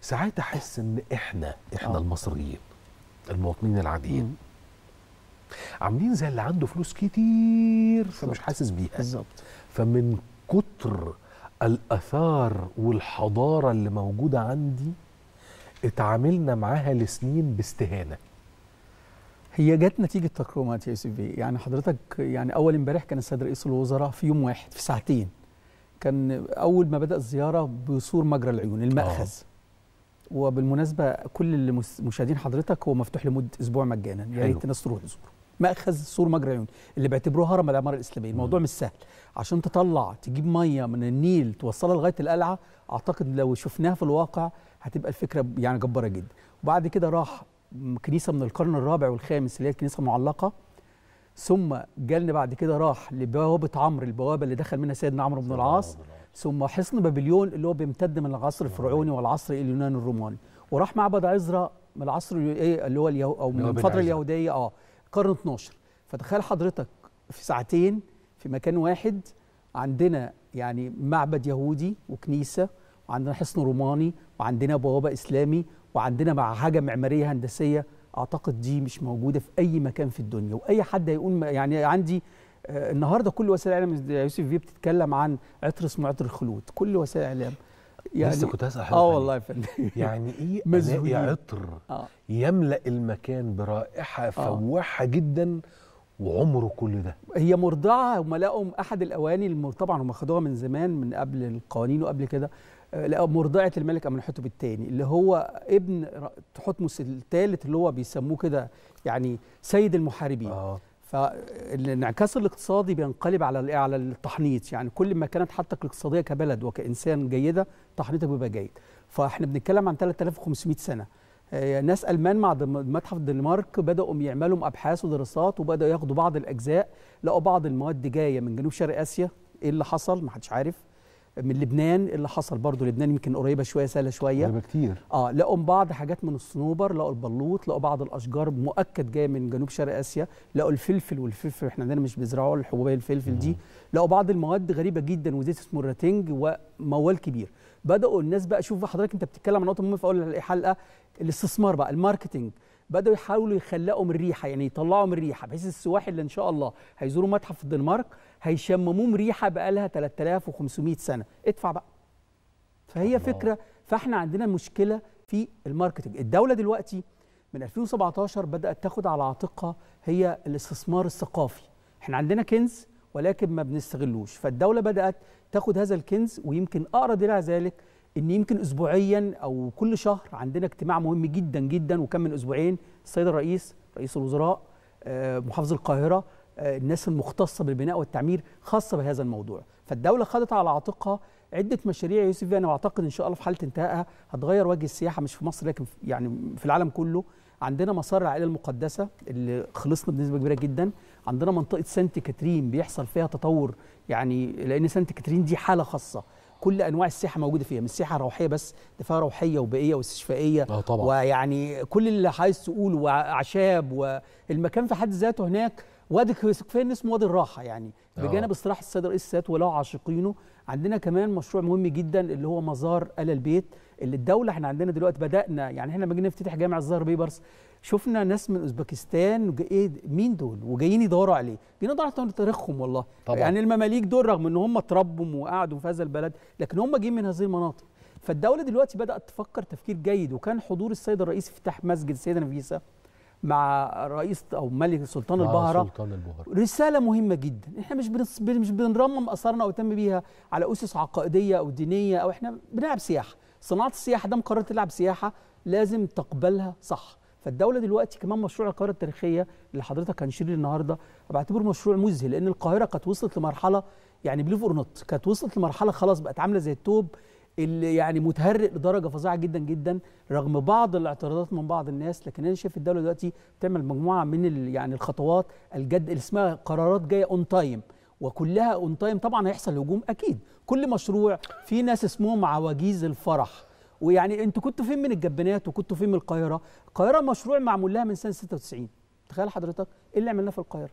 ساعات احس ان احنا احنا أوه. المصريين المواطنين العاديين عاملين زي اللي عنده فلوس كتير فمش حاسس بيها بالظبط فمن كتر الاثار والحضاره اللي موجوده عندي اتعاملنا معاها لسنين باستهانه هي جت نتيجه تكرمات يا سيدي يعني حضرتك يعني اول امبارح كان السيد رئيس الوزراء في يوم واحد في ساعتين كان اول ما بدا الزياره بصور مجرى العيون الماخذ آه. وبالمناسبه كل اللي مشاهدين حضرتك هو مفتوح لمده اسبوع مجانا يا ريت الناس تروح تزوره مأخذ سور مجرى عيون اللي بيعتبروه هرم العمارة الإسلامية الموضوع مش سهل عشان تطلع تجيب مية من النيل توصلها لغاية القلعة أعتقد لو شفناها في الواقع هتبقى الفكرة يعني جبارة جدا وبعد كده راح كنيسة من القرن الرابع والخامس اللي هي الكنيسة المعلقة ثم جالنا بعد كده راح لبوابة عمرو البوابة اللي دخل منها سيدنا عمرو بن العاص ثم حصن بابليون اللي هو بيمتد من العصر الفرعوني آه. والعصر اليوناني الروماني وراح معبد عزرا من العصر إيه، اللي هو اليهو او من الفتره اليهوديه اه القرن 12 فتخيل حضرتك في ساعتين في مكان واحد عندنا يعني معبد يهودي وكنيسه وعندنا حصن روماني وعندنا بوابه اسلامي وعندنا مع حاجه معماريه هندسيه اعتقد دي مش موجوده في اي مكان في الدنيا واي حد هيقول يعني عندي آه، النهارده كل وسائل الاعلام يا يوسف فيه بتتكلم عن عطر اسمه عطر الخلود كل وسائل الاعلام يعني لسه كنت هسأل اه والله يا فندم يعني ايه الاقي عطر آه. يملا المكان برائحه آه. فواحه آه. جدا وعمره كل ده هي مرضعه هم لقوا احد الاواني طبعا هم خدوها من زمان من قبل القوانين وقبل كده آه، لقوا مرضعه الملك امنحتب الثاني اللي هو ابن تحتمس الثالث اللي هو بيسموه كده يعني سيد المحاربين آه. فالانعكاس الاقتصادي بينقلب على على التحنيط يعني كل ما كانت حالتك الاقتصاديه كبلد وكانسان جيده تحنيطك بيبقى جيد فاحنا بنتكلم عن 3500 سنه آه، ناس المان مع متحف الدنمارك بداوا يعملوا ابحاث ودراسات وبداوا ياخدوا بعض الاجزاء لقوا بعض المواد جايه من جنوب شرق اسيا ايه اللي حصل ما حدش عارف من لبنان اللي حصل برضه لبنان يمكن قريبه شويه سهله شويه قريبه كتير اه لقوا بعض حاجات من الصنوبر لقوا البلوط لقوا بعض الاشجار مؤكد جايه من جنوب شرق اسيا لقوا الفلفل والفلفل احنا عندنا مش بيزرعوا الحبوبيه الفلفل مم. دي لقوا بعض المواد غريبه جدا وزيت اسمه الراتنج وموال كبير بداوا الناس بقى شوف حضرتك انت بتتكلم عن نقطه مهمه في اول الحلقه الاستثمار بقى الماركتنج بدأوا يحاولوا يخلقوا من ريحه يعني يطلعوا من ريحه بحيث السواح اللي ان شاء الله هيزوروا متحف في الدنمارك هيشمموه من ريحه بقى لها 3500 سنه ادفع بقى فهي الله. فكره فاحنا عندنا مشكله في الماركتنج الدوله دلوقتي من 2017 بدات تاخد على عاتقها هي الاستثمار الثقافي احنا عندنا كنز ولكن ما بنستغلوش فالدوله بدات تاخد هذا الكنز ويمكن اقرب الى ذلك ان يمكن اسبوعيا او كل شهر عندنا اجتماع مهم جدا جدا وكان من اسبوعين السيد الرئيس رئيس الوزراء آه، محافظ القاهره آه، الناس المختصه بالبناء والتعمير خاصه بهذا الموضوع فالدوله خدت على عاتقها عده مشاريع يوسف انا يعني اعتقد ان شاء الله في حاله انتهائها هتغير وجه السياحه مش في مصر لكن يعني في العالم كله عندنا مسار العائله المقدسه اللي خلصنا بنسبه كبيره جدا عندنا منطقه سانت كاترين بيحصل فيها تطور يعني لان سانت كاترين دي حاله خاصه كل انواع السياحه موجوده فيها مش سياحه روحيه بس ده فيها روحيه وبيئيه واستشفائيه آه طبعا. ويعني كل اللي عايز تقوله واعشاب والمكان في حد ذاته هناك وادي سقفين اسمه وادي الراحه يعني آه. بجانب استراحه السيد رئيس السادات ولو عاشقينه عندنا كمان مشروع مهم جدا اللي هو مزار ال البيت اللي الدوله احنا عندنا دلوقتي بدانا يعني احنا لما جينا نفتتح جامع الزهر بيبرس شفنا ناس من اوزبكستان ايه مين دول وجايين يدوروا عليه جينا ندور على تاريخهم والله طبعا. يعني المماليك دول رغم ان هم تربوا وقعدوا في هذا البلد لكن هم جايين من هذه المناطق فالدوله دلوقتي بدات تفكر تفكير جيد وكان حضور السيد الرئيس في افتتاح مسجد سيدنا نفيسه مع رئيس او ملك سلطان البهره سلطان البهره رساله مهمه جدا احنا مش بنص... مش بنرمم اثارنا او تم بيها على اسس عقائديه او دينيه او احنا بنلعب سياحه صناعه السياحه دام قررت تلعب سياحه لازم تقبلها صح فالدوله دلوقتي كمان مشروع القاهره التاريخيه اللي حضرتك هنشير النهارده بعتبره مشروع مذهل لان القاهره كانت وصلت لمرحله يعني بليف اور نوت كانت وصلت لمرحله خلاص بقت عامله زي التوب اللي يعني متهرئ لدرجه فظيعه جدا جدا رغم بعض الاعتراضات من بعض الناس لكن انا شايف الدوله دلوقتي بتعمل مجموعه من يعني الخطوات الجد اللي اسمها قرارات جايه اون تايم وكلها اون تايم طبعا هيحصل هجوم اكيد كل مشروع في ناس اسمهم عواجيز الفرح ويعني انتوا كنتوا فين من الجبانات وكنتوا فين من القاهره القاهره مشروع معمول لها من سنه 96 تخيل حضرتك ايه اللي عملناه في القاهره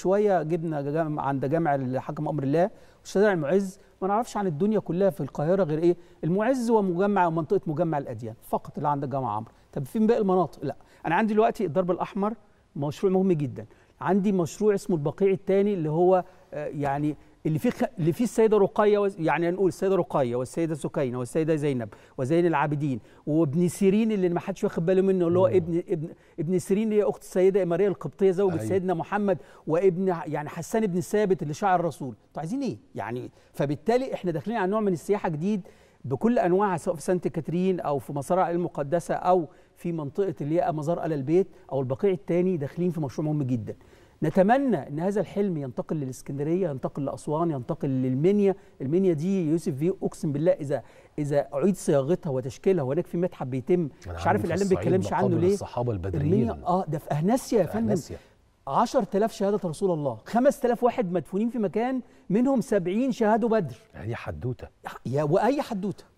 شويه جبنا جامع عند جامع الحاكم امر الله وشارع المعز ما نعرفش عن الدنيا كلها في القاهره غير ايه المعز ومجمع ومنطقه مجمع الاديان فقط اللي عند جامع عمرو طب فين باقي المناطق لا انا عندي دلوقتي الضرب الاحمر مشروع مهم جدا عندي مشروع اسمه البقيع الثاني اللي هو آه، يعني اللي فيه اللي فيه السيده رقيه يعني نقول السيده رقيه والسيده سكينه والسيده زينب وزين العابدين وابن سيرين اللي ما حدش واخد باله منه اللي هو ابن ابن ابن سيرين اللي هي اخت السيده ماريا القبطيه زوجة أيوة. سيدنا محمد وابن يعني حسان بن ثابت اللي شاعر الرسول انتوا عايزين ايه يعني فبالتالي احنا داخلين على نوع من السياحه جديد بكل انواعها سواء في سانت كاترين او في مصارع المقدسه او في منطقه اللي هي مزار ال البيت او البقيع الثاني داخلين في مشروع مهم جدا نتمنى ان هذا الحلم ينتقل للاسكندريه ينتقل لاسوان ينتقل للمنيا المنيا دي يوسف في اقسم بالله اذا اذا اعيد صياغتها وتشكيلها وهناك في متحف بيتم مش عارف الاعلام بيتكلمش عنه ليه الصحابه البدريين اه ده في اهناسيا يا فندم 10000 شهادة رسول الله 5000 واحد مدفونين في مكان منهم 70 شهادة بدر يعني حدوتة يا وأي حدوتة